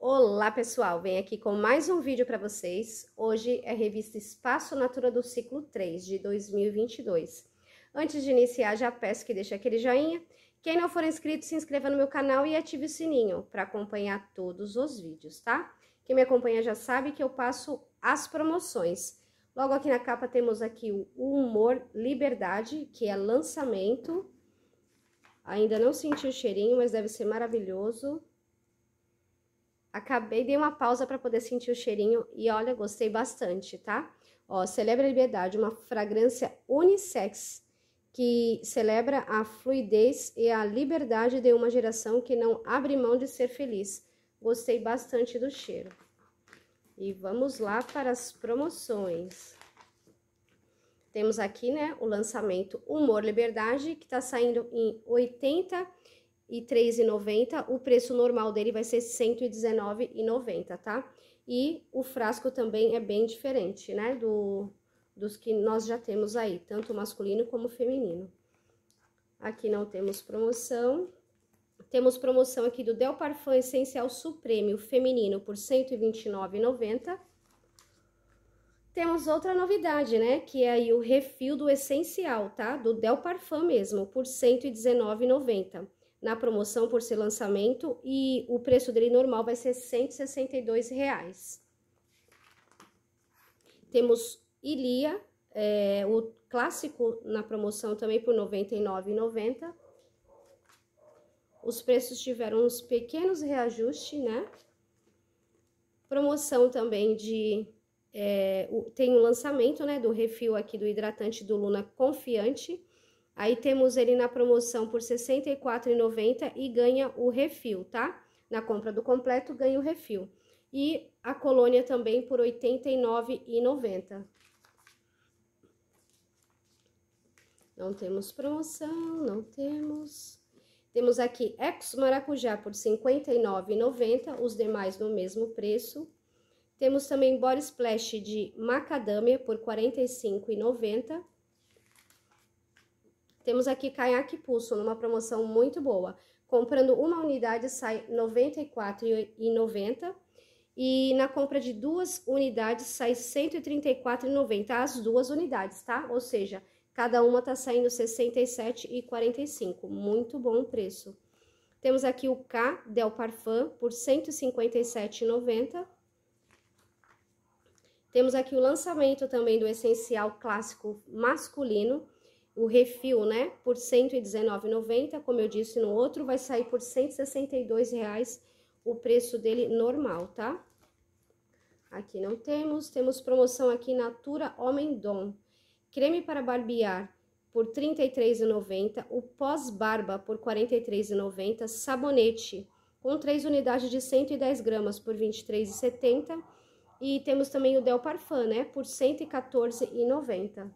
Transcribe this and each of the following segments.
Olá pessoal, venho aqui com mais um vídeo para vocês. Hoje é revista Espaço Natura do ciclo 3 de 2022. Antes de iniciar, já peço que deixe aquele joinha. Quem não for inscrito, se inscreva no meu canal e ative o sininho para acompanhar todos os vídeos, tá? Quem me acompanha já sabe que eu passo as promoções. Logo aqui na capa temos aqui o Humor Liberdade, que é lançamento. Ainda não senti o cheirinho, mas deve ser maravilhoso. Acabei, dei uma pausa para poder sentir o cheirinho e olha, gostei bastante, tá? Ó, Celebra a Liberdade, uma fragrância unissex que celebra a fluidez e a liberdade de uma geração que não abre mão de ser feliz. Gostei bastante do cheiro. E vamos lá para as promoções. Temos aqui, né, o lançamento Humor Liberdade, que está saindo em 80 e 3,90, o preço normal dele vai ser 119,90, tá? E o frasco também é bem diferente, né, do, dos que nós já temos aí, tanto masculino como feminino. Aqui não temos promoção. Temos promoção aqui do Del Parfum Essencial Supreme, feminino, por R$ 129,90. Temos outra novidade, né? Que é aí o refil do essencial, tá? Do Del Parfum mesmo, por R$ 119,90 na promoção por seu lançamento e o preço dele normal vai ser R$ 162. Reais. Temos Ilia, é, o clássico na promoção também por R$ 99,90. Os preços tiveram uns pequenos reajustes, né? Promoção também de... É, tem o um lançamento, né, do refil aqui do hidratante do Luna Confiante, Aí temos ele na promoção por R$ 64,90 e ganha o refil, tá? Na compra do completo ganha o refil. E a colônia também por R$ 89,90. Não temos promoção, não temos. Temos aqui Ex Maracujá por R$ 59,90, os demais no mesmo preço. Temos também Body Splash de Macadâmia por R$ 45,90. Temos aqui caiaque pulso numa promoção muito boa. Comprando uma unidade sai R$ 94,90 e na compra de duas unidades sai R$ 134,90 as duas unidades, tá? Ou seja, cada uma tá saindo R$ 67,45. Muito bom o preço. Temos aqui o K Del Parfum por R$ 157,90. Temos aqui o lançamento também do essencial clássico masculino o refil, né, por R$ 119,90, como eu disse no outro, vai sair por R$ 162,00 o preço dele normal, tá? Aqui não temos, temos promoção aqui Natura Homem Dom. Creme para barbear por R$ 33,90, o pós-barba por R$ 43,90, sabonete com três unidades de 110 gramas por R$ 23,70 e temos também o Del Parfum, né, por R$ 114,90.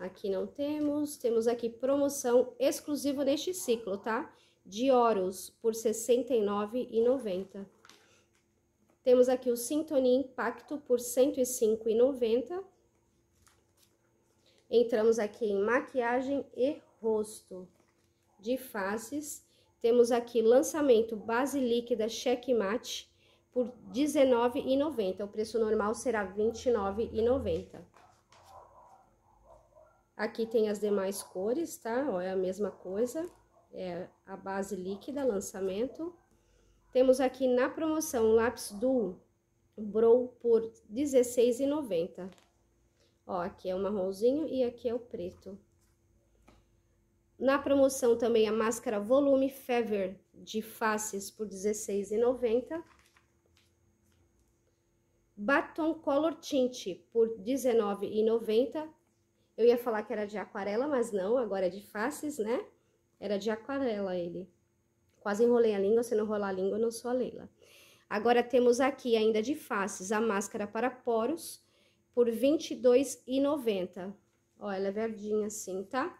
Aqui não temos, temos aqui promoção exclusiva neste ciclo, tá? De Oros por R$ 69,90. Temos aqui o Sintonia Impacto por R$ 105,90. Entramos aqui em maquiagem e rosto de faces. Temos aqui lançamento base líquida Checkmate por 19,90. O preço normal será 29,90. Aqui tem as demais cores, tá? Ó, é a mesma coisa, é a base líquida, lançamento. Temos aqui na promoção o lápis do Brow por R$16,90. Ó, aqui é o marronzinho e aqui é o preto. Na promoção também a máscara volume Fever de faces por R$16,90. Batom Color Tint por R$19,90. Eu ia falar que era de aquarela, mas não, agora é de faces, né? Era de aquarela ele. Quase enrolei a língua, se não rolar a língua, eu não sou a Leila. Agora temos aqui ainda de faces a máscara para poros por R$ 22,90. Ó, ela é verdinha assim, tá?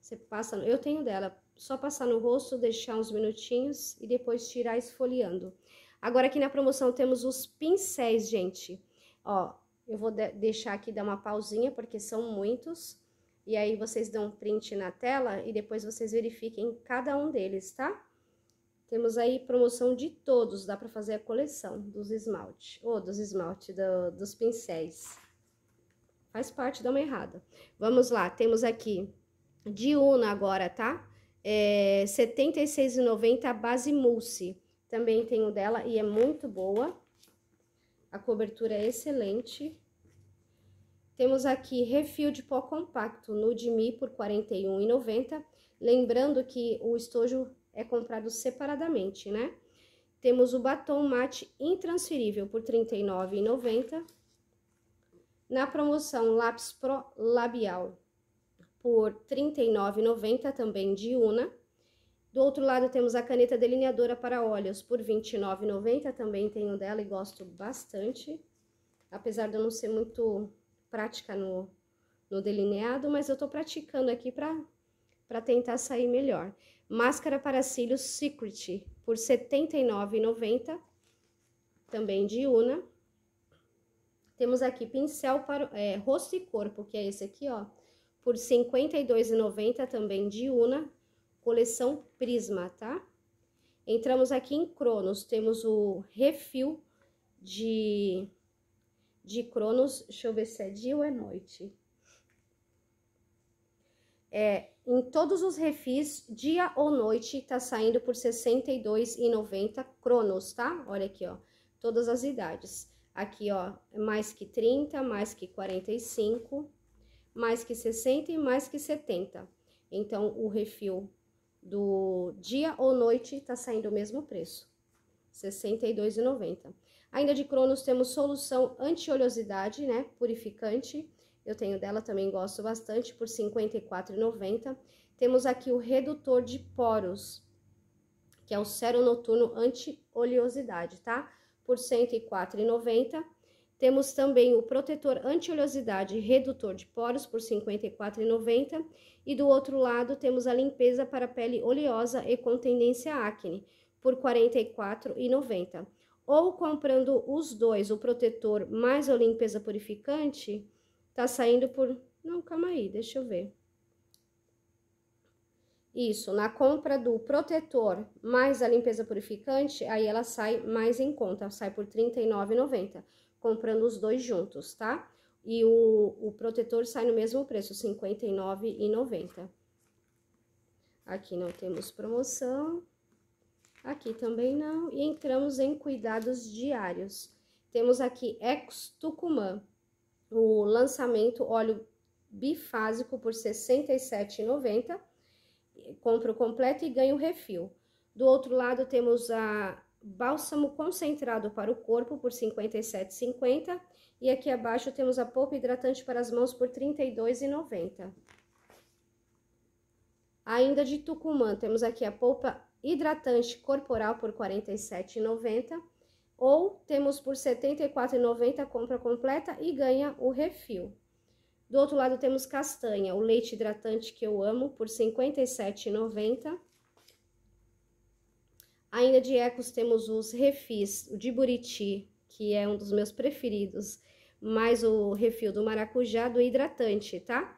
Você passa, eu tenho dela, só passar no rosto, deixar uns minutinhos e depois tirar esfoliando. Agora aqui na promoção temos os pincéis, gente. Ó, eu vou de deixar aqui dar uma pausinha, porque são muitos. E aí vocês dão print na tela e depois vocês verifiquem cada um deles, tá? Temos aí promoção de todos, dá para fazer a coleção dos esmalte, ou dos esmalte, do, dos pincéis. Faz parte, da uma errada. Vamos lá, temos aqui Diuna agora, tá? É, R$ 76,90 base mousse. Também tenho dela e é muito boa. A cobertura é excelente. Temos aqui refil de pó compacto no Dimi por R$ 41,90. Lembrando que o estojo é comprado separadamente, né? Temos o batom mate intransferível por R$ 39,90. Na promoção Lápis Pro Labial por R$ 39,90 também de Una. Do outro lado temos a caneta delineadora para olhos por R$29,90, também tenho dela e gosto bastante. Apesar de eu não ser muito prática no, no delineado, mas eu tô praticando aqui para pra tentar sair melhor. Máscara para cílios Secret por R$79,90, também de Una. Temos aqui pincel para é, rosto e corpo, que é esse aqui, ó, por R$52,90, também de Una coleção Prisma, tá? Entramos aqui em Cronos, temos o refil de, de Cronos, deixa eu ver se é dia ou é noite. É, em todos os refis, dia ou noite, tá saindo por R$ 62,90 Cronos, tá? Olha aqui, ó, todas as idades. Aqui, ó, mais que 30, mais que 45, mais que 60 e mais que 70. Então, o refil do dia ou noite está saindo o mesmo preço, R$ 62,90. Ainda de Cronos temos solução anti-oleosidade, né, purificante. Eu tenho dela, também gosto bastante, por R$ 54,90. Temos aqui o redutor de poros, que é o Cero Noturno Anti-Oleosidade, tá? Por R$ 104,90. Temos também o protetor anti-oleosidade redutor de poros por R$ 54,90 e do outro lado temos a limpeza para pele oleosa e com tendência acne por R$ 44,90. Ou comprando os dois, o protetor mais a limpeza purificante, tá saindo por Não, calma aí, deixa eu ver. Isso, na compra do protetor mais a limpeza purificante, aí ela sai mais em conta, sai por R$ 39,90 comprando os dois juntos, tá? E o, o protetor sai no mesmo preço, R$ 59,90. Aqui não temos promoção. Aqui também não. E entramos em cuidados diários. Temos aqui Ex Tucumã. O lançamento óleo bifásico por R$ 67,90. Compro completo e ganho refil. Do outro lado temos a bálsamo concentrado para o corpo por 57,50 e aqui abaixo temos a polpa hidratante para as mãos por 32,90. Ainda de Tucumã, temos aqui a polpa hidratante corporal por 47,90 ou temos por 74,90 compra completa e ganha o refil. Do outro lado temos castanha, o leite hidratante que eu amo por 57,90 Ainda de ecos temos os refis, o de buriti, que é um dos meus preferidos, mais o refil do maracujá do hidratante, tá?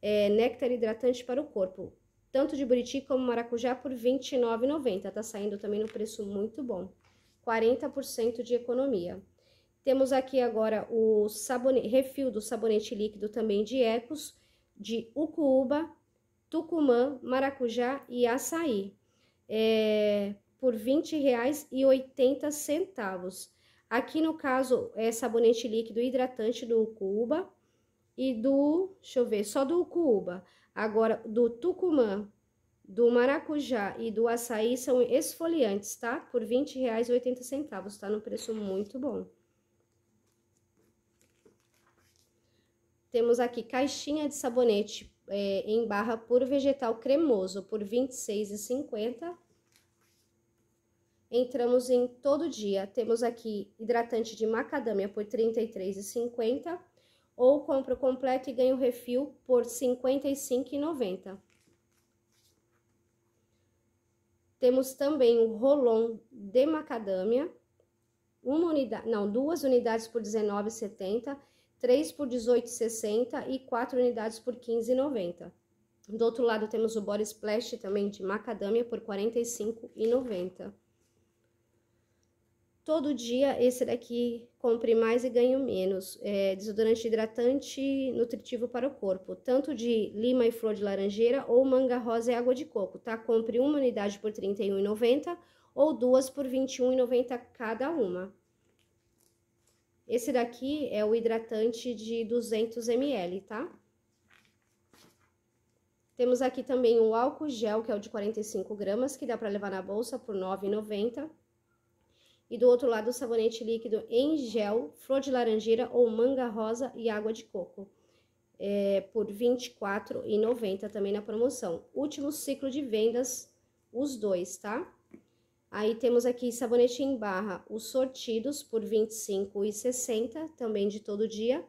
É, néctar hidratante para o corpo. Tanto de buriti como maracujá por R$ 29,90. Tá saindo também no preço muito bom. 40% de economia. Temos aqui agora o sabonete, refil do sabonete líquido também de ecos, de ucuuba, tucumã, maracujá e açaí. É, por R$ 20,80. Aqui no caso é sabonete líquido hidratante do Cuba e do, deixa eu ver, só do Cuba. Agora do Tucumã, do maracujá e do açaí são esfoliantes, tá? Por R$ 20,80, tá no preço muito bom. Temos aqui caixinha de sabonete é, em barra puro vegetal cremoso por R$ 26,50. Entramos em todo dia, temos aqui hidratante de macadâmia por R$ 33,50 ou compro completo e ganho refil por R$ 55,90. Temos também o rolon de macadâmia, uma unidade, não, duas unidades por R$ 19,70, três por R$ 18,60 e quatro unidades por R$ 15,90. Do outro lado temos o Body Splash também de macadâmia por R$ 45,90 todo dia esse daqui compre mais e ganho menos. É, desodorante hidratante nutritivo para o corpo, tanto de lima e flor de laranjeira ou manga rosa e água de coco, tá? Compre uma unidade por R$ 31,90 ou duas por R$ 21,90 cada uma. Esse daqui é o hidratante de 200 ml, tá? Temos aqui também o álcool gel, que é o de 45 gramas, que dá para levar na bolsa por R$ 9,90 e do outro lado o sabonete líquido em gel, flor de laranjeira ou manga rosa e água de coco. É, por R$ 24,90 também na promoção. Último ciclo de vendas, os dois, tá? Aí temos aqui sabonete em barra, os sortidos por R$ 25,60, também de todo dia.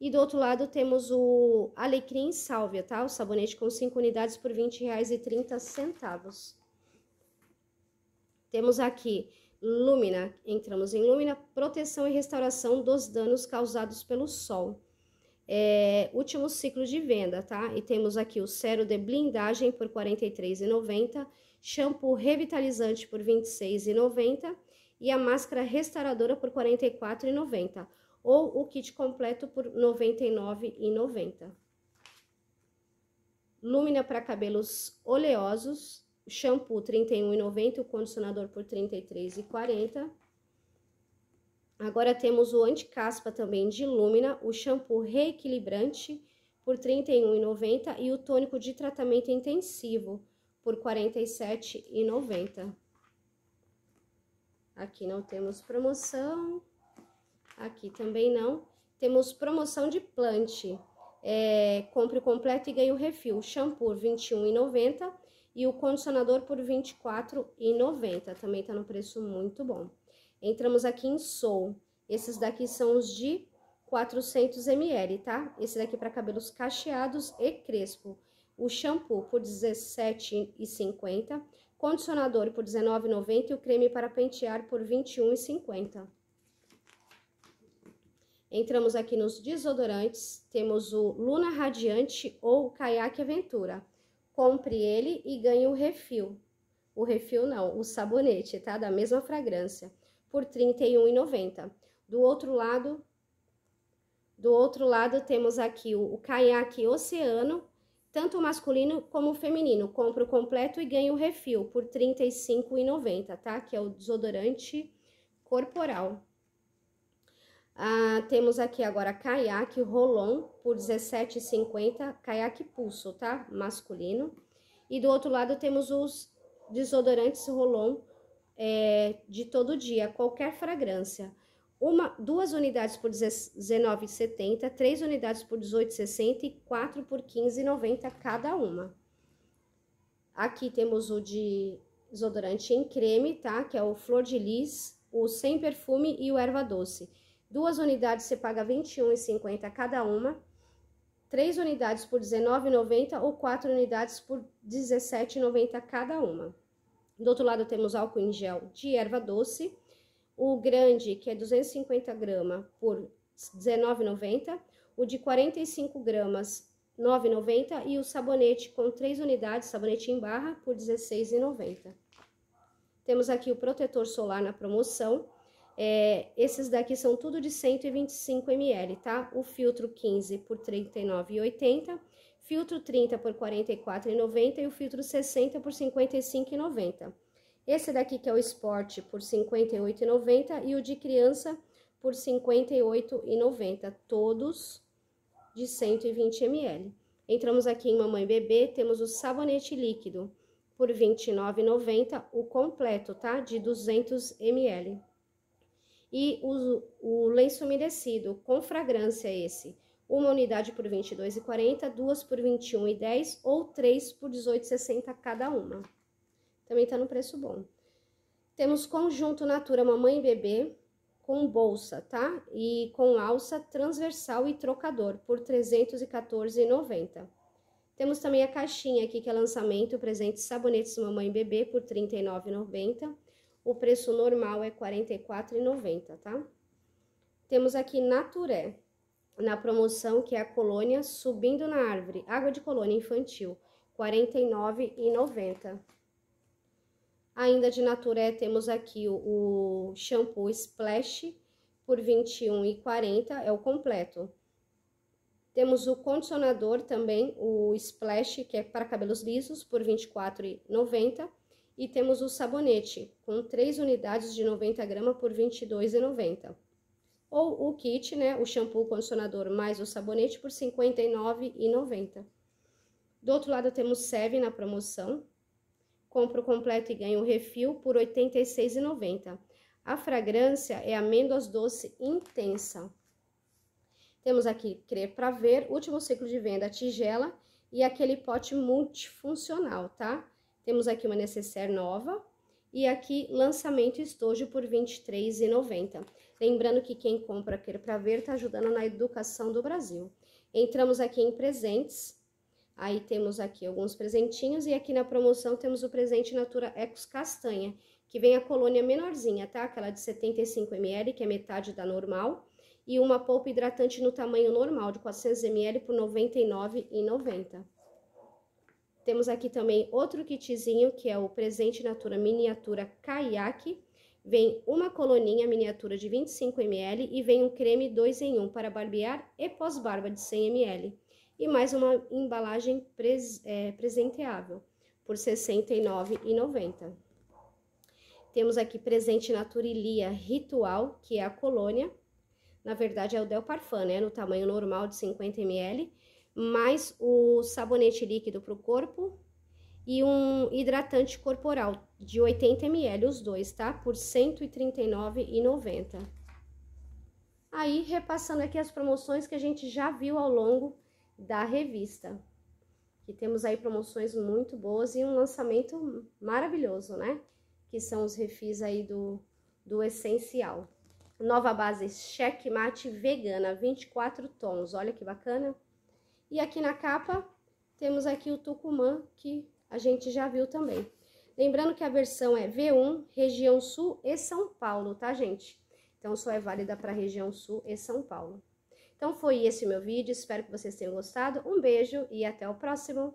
E do outro lado temos o alecrim sálvia, tá? O sabonete com 5 unidades por R$ 20,30. Temos aqui Lúmina, entramos em Lúmina, proteção e restauração dos danos causados pelo sol. É, último ciclo de venda, tá? E temos aqui o cero de blindagem por R$ 43,90, shampoo revitalizante por R$ 26,90 e a máscara restauradora por R$ 44,90 ou o kit completo por R$ 99,90. Lúmina para cabelos oleosos, o shampoo R$ 31,90 e o condicionador por R$ 33,40. Agora temos o anticaspa também de Lumina, o shampoo reequilibrante por R$ 31,90 e o tônico de tratamento intensivo por R$ 47,90. Aqui não temos promoção, aqui também não. Temos promoção de plante, é, compre o completo e ganhe o refil, shampoo R$ 21,90 e o condicionador por R$ 24,90. Também tá no preço muito bom. Entramos aqui em Soul. Esses daqui são os de 400 ml, tá? Esse daqui para cabelos cacheados e crespo. O shampoo por R$ 17,50, condicionador por R$ 19,90 e o creme para pentear por R$ 21,50. Entramos aqui nos desodorantes, temos o Luna Radiante ou Kayak Aventura compre ele e ganhe o refil. O refil não, o sabonete, tá? Da mesma fragrância, por R$ 31,90. Do outro lado, do outro lado temos aqui o, o caiaque oceano, tanto masculino como feminino. compre o completo e ganhe o refil por R$ 35,90, tá? Que é o desodorante corporal. Ah, temos aqui agora caiaque rolon por R$17,50, caiaque pulso, tá? Masculino. E do outro lado temos os desodorantes rolon é, de todo dia, qualquer fragrância. Uma, duas unidades por R$19,70, três unidades por R$18,60 e quatro por R$15,90 cada uma. Aqui temos o de desodorante em creme, tá? Que é o Flor de Lis, o Sem Perfume e o Erva Doce. Duas unidades você paga R$ 21,50 cada uma. Três unidades por 19,90 ou quatro unidades por 17,90 cada uma. Do outro lado temos álcool em gel de erva doce. O grande, que é 250 gramas, por 19,90. O de 45 gramas, R$ 9,90. E o sabonete com três unidades, sabonete em barra, por 16,90. Temos aqui o protetor solar na promoção é, esses daqui são tudo de 125 ml, tá? O filtro 15 por R$ 39,80, filtro 30 por R$ 44,90 e o filtro 60 por R$ 55,90. Esse daqui que é o Sport por R$ 58,90 e o de criança por R$ 58,90, todos de 120 ml. Entramos aqui em Mamãe Bebê, temos o sabonete líquido por R$ 29,90, o completo, tá? De 200 ml e o, o lenço umedecido com fragrância esse. Uma unidade por 22,40, duas por 21,10 ou três por 18,60 cada uma. Também tá no preço bom. Temos conjunto Natura Mamãe e Bebê com bolsa, tá? E com alça transversal e trocador por R$ 314,90. Temos também a caixinha aqui que é lançamento, presente sabonetes mamãe e bebê por R$ 39,90 o preço normal é R$ 44,90, tá? Temos aqui Naturé, na promoção que é a colônia subindo na árvore, água de colônia infantil, R$ 49,90. Ainda de Naturé temos aqui o, o shampoo Splash por R$ 21,40, é o completo. Temos o condicionador também, o Splash, que é para cabelos lisos, por R$ 24,90. E temos o sabonete, com 3 unidades de 90 gramas por R$ 22,90. Ou o kit, né, o shampoo, condicionador mais o sabonete por R$ 59,90. Do outro lado temos Seve na promoção. Compro o completo e ganho o refil por R$ 86,90. A fragrância é amêndoas doce intensa. Temos aqui Crer para Ver, último ciclo de venda tigela e aquele pote multifuncional, tá? Temos aqui uma necessaire nova e aqui lançamento estojo por R$ 23,90. Lembrando que quem compra quer para Ver está ajudando na educação do Brasil. Entramos aqui em presentes. Aí temos aqui alguns presentinhos e aqui na promoção temos o presente Natura Ecos Castanha, que vem a colônia menorzinha, tá? Aquela de 75 ml, que é metade da normal, e uma polpa hidratante no tamanho normal de 400 ml por R$ 99,90. Temos aqui também outro kitzinho, que é o Presente Natura Miniatura caiaque Vem uma coloninha miniatura de 25 ml e vem um creme 2 em 1 para barbear e pós-barba de 100 ml. E mais uma embalagem pres, é, presenteável por R$ 69,90. Temos aqui presente Ilia Ritual, que é a colônia. Na verdade, é o Del Parfum, né? No tamanho normal de 50 ml mais o sabonete líquido para o corpo e um hidratante corporal de 80 ml os dois, tá? Por R$ 139,90. Aí, repassando aqui as promoções que a gente já viu ao longo da revista. Que temos aí promoções muito boas e um lançamento maravilhoso, né? Que são os refis aí do, do essencial. Nova base checkmate vegana, 24 tons. Olha que bacana. E aqui na capa temos aqui o Tucumã, que a gente já viu também. Lembrando que a versão é V1, região sul e São Paulo, tá, gente? Então, só é válida para região sul e São Paulo. Então, foi esse meu vídeo. Espero que vocês tenham gostado. Um beijo e até o próximo.